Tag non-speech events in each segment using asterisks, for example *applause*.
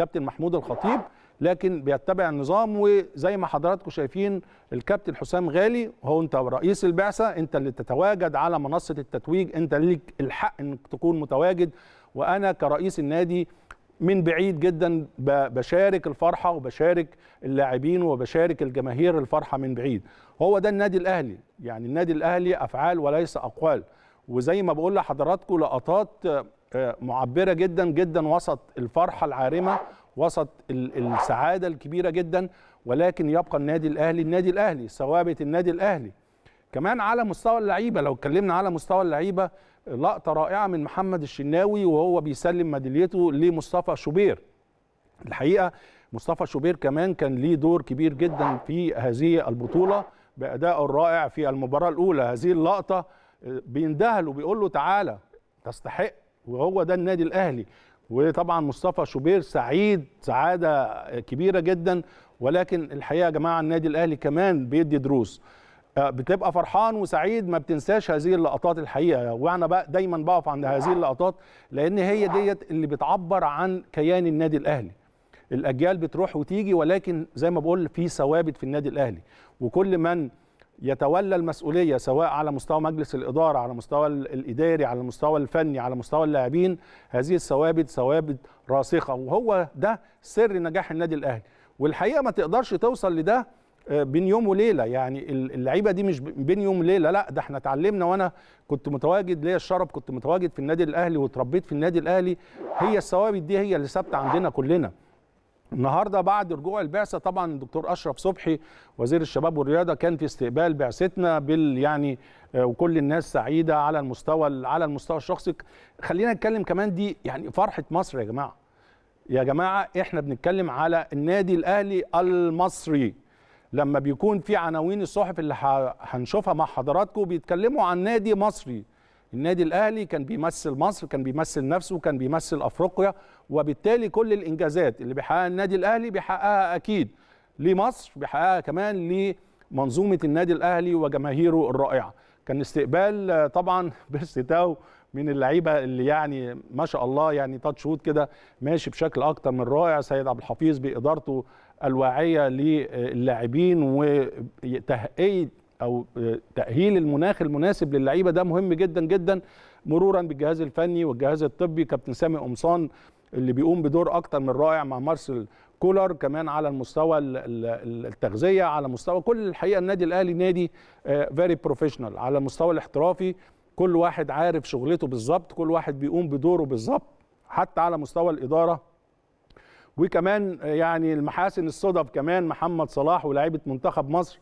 الكابتن محمود الخطيب لكن بيتبع النظام وزي ما حضراتكم شايفين الكابتن حسام غالي هو انت رئيس البعثه انت اللي تتواجد على منصه التتويج انت ليك الحق انك تكون متواجد وانا كرئيس النادي من بعيد جدا بشارك الفرحه وبشارك اللاعبين وبشارك الجماهير الفرحه من بعيد هو ده النادي الاهلي يعني النادي الاهلي افعال وليس اقوال وزي ما بقول لحضراتكم لقطات آه، معبره جدا جدا وسط الفرحه العارمه وسط السعاده الكبيره جدا ولكن يبقى النادي الاهلي النادي الاهلي ثوابت النادي الاهلي كمان على مستوى اللعيبه لو اتكلمنا على مستوى اللعيبه لقطه رائعه من محمد الشناوي وهو بيسلم ميداليته لمصطفى شوبير الحقيقه مصطفى شوبير كمان كان ليه دور كبير جدا في هذه البطوله بأداء الرائع في المباراه الاولى هذه اللقطه آه، بيندهل بيقول له تعالى تستحق وهو ده النادي الاهلي وطبعا مصطفى شوبير سعيد سعاده كبيره جدا ولكن الحقيقه يا جماعه النادي الاهلي كمان بيدي دروس آه، بتبقى فرحان وسعيد ما بتنساش هذه اللقطات الحقيقه وانا بقى دايما بقف عند هذه اللقطات لان هي ديت اللي بتعبر عن كيان النادي الاهلي الاجيال بتروح وتيجي ولكن زي ما بقول في ثوابت في النادي الاهلي وكل من يتولى المسؤوليه سواء على مستوى مجلس الاداره على مستوى الاداري على المستوى الفني على مستوى اللاعبين هذه الثوابت ثوابت راسخه وهو ده سر نجاح النادي الاهلي والحقيقه ما تقدرش توصل لده آه، بين يوم وليله يعني اللعيبه دي مش بين يوم وليله لا ده احنا اتعلمنا وانا كنت متواجد ليا الشرف كنت متواجد في النادي الاهلي واتربيت في النادي الاهلي هي الثوابت دي هي اللي ثابته عندنا كلنا النهارده بعد رجوع البعثه طبعا الدكتور اشرف صبحي وزير الشباب والرياضه كان في استقبال بعثتنا بال يعني آه، وكل الناس سعيده على المستوى على المستوى الشخصي خلينا نتكلم كمان دي يعني فرحه مصر يا جماعه يا جماعه احنا بنتكلم على النادي الاهلي المصري لما بيكون في عناوين الصحف اللي هنشوفها مع حضراتكم بيتكلموا عن نادي مصري النادي الاهلي كان بيمثل مصر كان بيمثل نفسه كان بيمثل افريقيا وبالتالي كل الانجازات اللي بيحققها النادي الاهلي بيحققها اكيد لمصر بيحققها كمان لمنظومه النادي الاهلي وجماهيره الرائعه كان استقبال طبعا *laughs* بيرستاو من اللعيبه اللي يعني ما شاء الله يعني تاتش وود كده ماشي بشكل اكتر من رائع سيد عبد الحفيظ بادارته الواعيه للاعبين وتهيئه او آه، تاهيل المناخ المناسب للعيبه ده مهم جدا جدا مرورا بالجهاز الفني والجهاز الطبي كابتن سامي قمصان اللي بيقوم بدور اكتر من رائع مع مارسيل كولر كمان على المستوى التغذيه على مستوى كل الحقيقه النادي الاهلي نادي فيري آه، بروفيشنال على المستوى الاحترافي كل واحد عارف شغلته بالظبط كل واحد بيقوم بدوره بالظبط حتى على مستوى الاداره وكمان آه، يعني المحاسن الصدف كمان محمد صلاح ولاعيبه منتخب مصر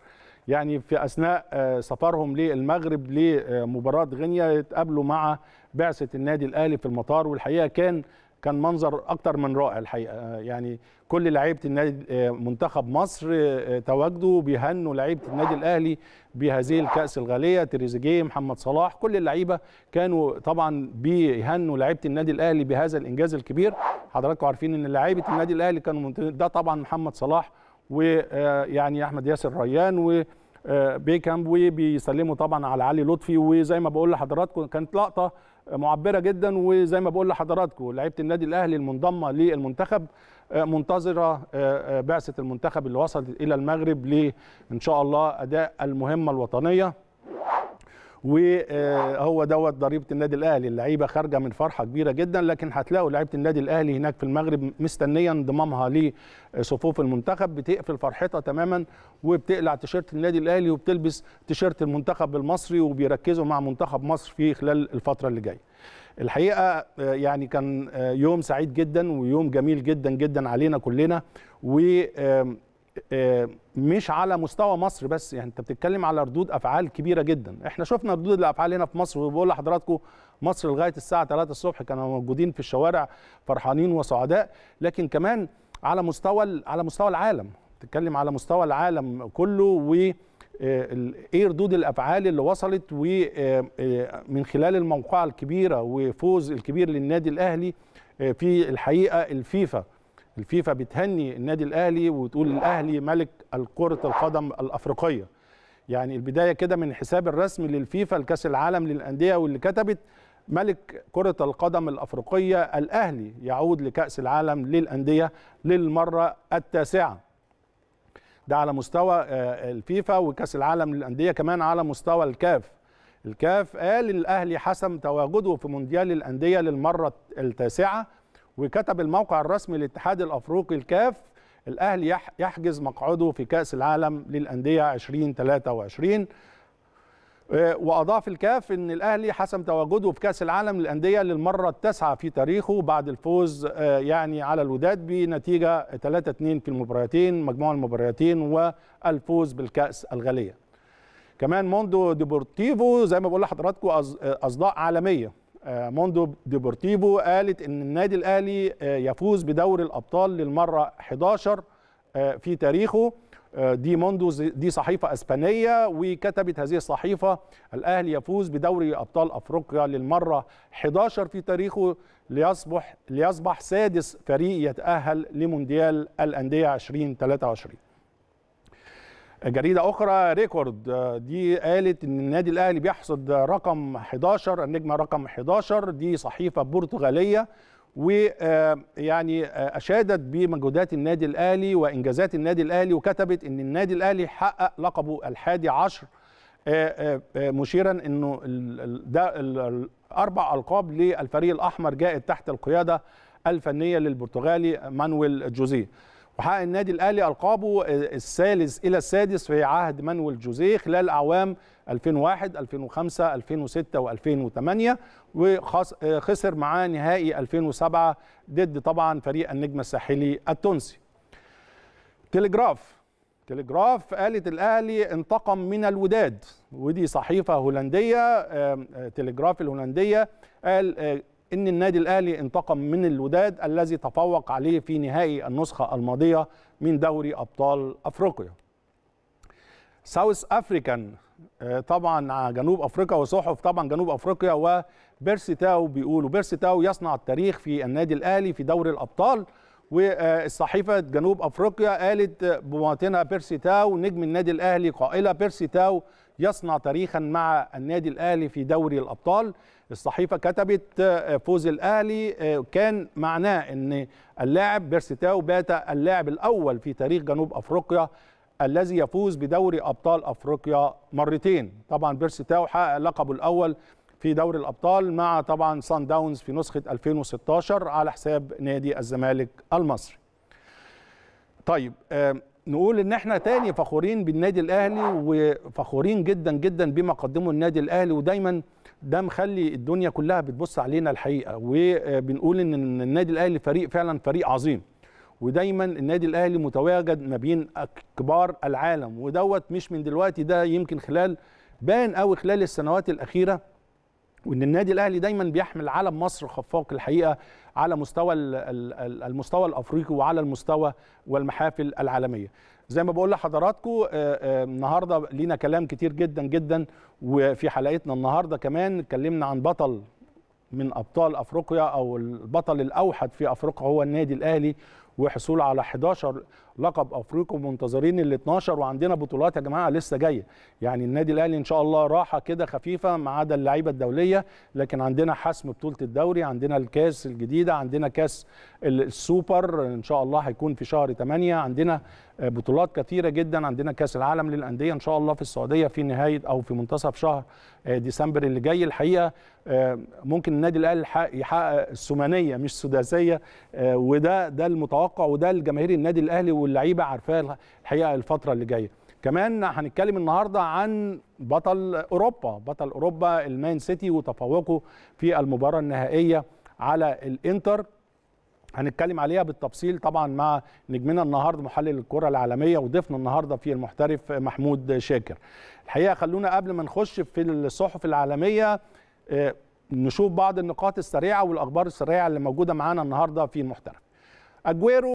يعني في اثناء آه، سفرهم للمغرب لمباراه غينيا اتقابلوا مع بعثه النادي الاهلي في المطار والحقيقه كان كان منظر اكتر من رائع الحقيقه آه، يعني كل لعيبه النادي آه، منتخب مصر تواجدوا بيهنوا لعيبه النادي الاهلي بهذه الكاس الغاليه تريزيجيه محمد صلاح كل اللعيبه كانوا طبعا بيهنوا لعيبه النادي الاهلي بهذا الانجاز الكبير حضراتكم عارفين ان لعيبه النادي الاهلي كانوا ده طبعا محمد صلاح ويعني آه، احمد ياسر ريان وبيكامب آه، وبيسلموا طبعا على علي لطفي وزي ما بقول لحضراتكم كانت لقطه معبره جدا وزي ما بقول لحضراتكم لعيبه النادي الاهلي المنضمه للمنتخب آه، منتظره بعثه المنتخب اللي وصلت الى المغرب لان شاء الله اداء المهمه الوطنيه وهو دوت ضريبه النادي الاهلي اللعيبه خارجه من فرحه كبيره جدا لكن هتلاقوا لعيبه النادي الاهلي هناك في المغرب مستنيه انضمامها لصفوف المنتخب بتقفل فرحتها تماما وبتقلع تيشيرت النادي الاهلي وبتلبس تيشيرت المنتخب المصري وبيركزوا مع منتخب مصر في خلال الفتره اللي جايه الحقيقه يعني كان يوم سعيد جدا ويوم جميل جدا جدا علينا كلنا و مش على مستوى مصر بس يعني انت بتتكلم على ردود افعال كبيره جدا احنا شفنا ردود الافعال هنا في مصر وبقول لحضراتكم مصر لغايه الساعه 3 الصبح كانوا موجودين في الشوارع فرحانين وسعداء لكن كمان على مستوى على مستوى العالم بتتكلم على مستوى العالم كله و آه، ايه ردود الافعال اللي وصلت ومن آه، آه، خلال الموقعه الكبيره وفوز الكبير للنادي الاهلي في الحقيقه الفيفا الفيفا بتهني النادي الاهلي وتقول الاهلي ملك الكره القدم الافريقيه يعني البدايه كده من حساب الرسمي للفيفا لكاس العالم للانديه واللي كتبت ملك كرة القدم الأفريقية الأهلي يعود لكأس العالم للأندية للمرة التاسعة ده على مستوى آه، الفيفا وكأس العالم للأندية كمان على مستوى الكاف الكاف قال الأهلي حسم تواجده في مونديال الأندية للمرة التاسعة وكتب الموقع الرسمي للاتحاد الافريقي الكاف الاهلي يحجز مقعده في كاس العالم للانديه 2023 آه، واضاف الكاف ان الاهلي حسم تواجده في كاس العالم للانديه للمره التاسعه في تاريخه بعد الفوز آه، يعني على الوداد بنتيجه 3-2 في المباراتين مجموع المباراتين والفوز بالكاس الغاليه كمان موندو ديبورتيفو زي ما بقول لحضراتكم اصداء عالميه آه، موندو ديبورتيفو قالت ان النادي الاهلي آه، يفوز بدوري الابطال للمره 11 آه، في تاريخه دي موندو دي صحيفه اسبانيه وكتبت هذه الصحيفه الاهلي يفوز بدوري ابطال افريقيا للمره 11 في تاريخه ليصبح ليصبح سادس فريق يتاهل لمونديال الانديه 2023 جريده اخرى ريكورد آه، دي قالت ان النادي الاهلي بيحصد رقم 11 النجمه رقم 11 دي صحيفه برتغاليه ويعني آه، آه، اشادت بمجهودات النادي الاهلي وانجازات النادي الاهلي وكتبت ان النادي الاهلي حقق لقبه الحادي عشر مشيرا انه ده الاربع القاب للفريق الاحمر جاءت تحت القياده الفنيه للبرتغالي مانويل جوزيه وحقق النادي الاهلي القابه الثالث الى السادس في عهد مانويل جوزيه خلال اعوام 2001 2005 2006 و2008 وخسر معاه نهائي 2007 ضد طبعا فريق النجم الساحلي التونسي تلجراف تلجراف قالت الاهلي انتقم من الوداد ودي صحيفه هولنديه آه، تلجراف الهولنديه قال آه، ان النادي الاهلي انتقم من الوداد الذي تفوق عليه في نهائي النسخه الماضيه من دوري ابطال افريقيا ساوث آه، آه، افريكان طبعا جنوب افريقيا وصحف طبعا جنوب افريقيا وبيرسي تاو بيقولوا بيرسي تاو يصنع التاريخ في النادي الاهلي في دوري الابطال والصحيفه آه، جنوب افريقيا قالت بمواطنها بيرسي تاو نجم النادي الاهلي قائله بيرسي تاو يصنع تاريخا مع النادي الاهلي في دوري الابطال الصحيفه كتبت آه، فوز الاهلي آه، كان معناه ان اللاعب بيرسيتاو بات اللاعب الاول في تاريخ جنوب افريقيا الذي يفوز بدوري ابطال افريقيا مرتين طبعا بيرسيتاو حقق لقبه الاول في دوري الابطال مع طبعا سان داونز في نسخه 2016 على حساب نادي الزمالك المصري طيب آه، نقول ان احنا تاني فخورين بالنادي الاهلي وفخورين جدا جدا بما قدمه النادي الاهلي ودايما ده مخلي الدنيا كلها بتبص علينا الحقيقه وبنقول ان النادي الاهلي فريق فعلا فريق عظيم ودايما النادي الاهلي متواجد ما بين كبار العالم ودوت مش من دلوقتي ده يمكن خلال بان قوي خلال السنوات الاخيره وان النادي الاهلي دايما بيحمل علم مصر خفاق الحقيقه على مستوى المستوى الافريقي وعلى المستوى والمحافل العالميه زي ما بقول لحضراتكم آه، آه، النهارده لينا كلام كتير جدا جدا وفي حلقتنا النهارده كمان اتكلمنا عن بطل من ابطال افريقيا او البطل الاوحد في افريقيا هو النادي الاهلي وحصوله على 11 لقب افريقيا ومنتظرين ال 12 وعندنا بطولات يا جماعه لسه جايه يعني النادي الاهلي ان شاء الله راحه كده خفيفه ما عدا اللعيبه الدوليه لكن عندنا حسم بطوله الدوري عندنا الكاس الجديده عندنا كاس السوبر ان شاء الله هيكون في شهر 8 عندنا بطولات كثيره جدا عندنا كاس العالم للانديه ان شاء الله في السعوديه في نهايه او في منتصف شهر آه، ديسمبر اللي جاي الحقيقه آه، ممكن النادي الاهلي يحقق الثمانيه مش السداسيه آه، وده ده المتوقع وده الجماهير النادي الاهلي واللعيبه عارفاه الحقيقه الفتره اللي جايه كمان هنتكلم النهارده عن بطل اوروبا بطل اوروبا المان سيتي وتفوقه في المباراه النهائيه على الانتر هنتكلم عليها بالتفصيل طبعا مع نجمنا النهارده محلل الكره العالميه وضيفنا النهارده في المحترف محمود شاكر الحقيقه خلونا قبل ما نخش في الصحف العالميه آه، نشوف بعض النقاط السريعه والاخبار السريعه اللي موجوده معانا النهارده في المحترف اجويرو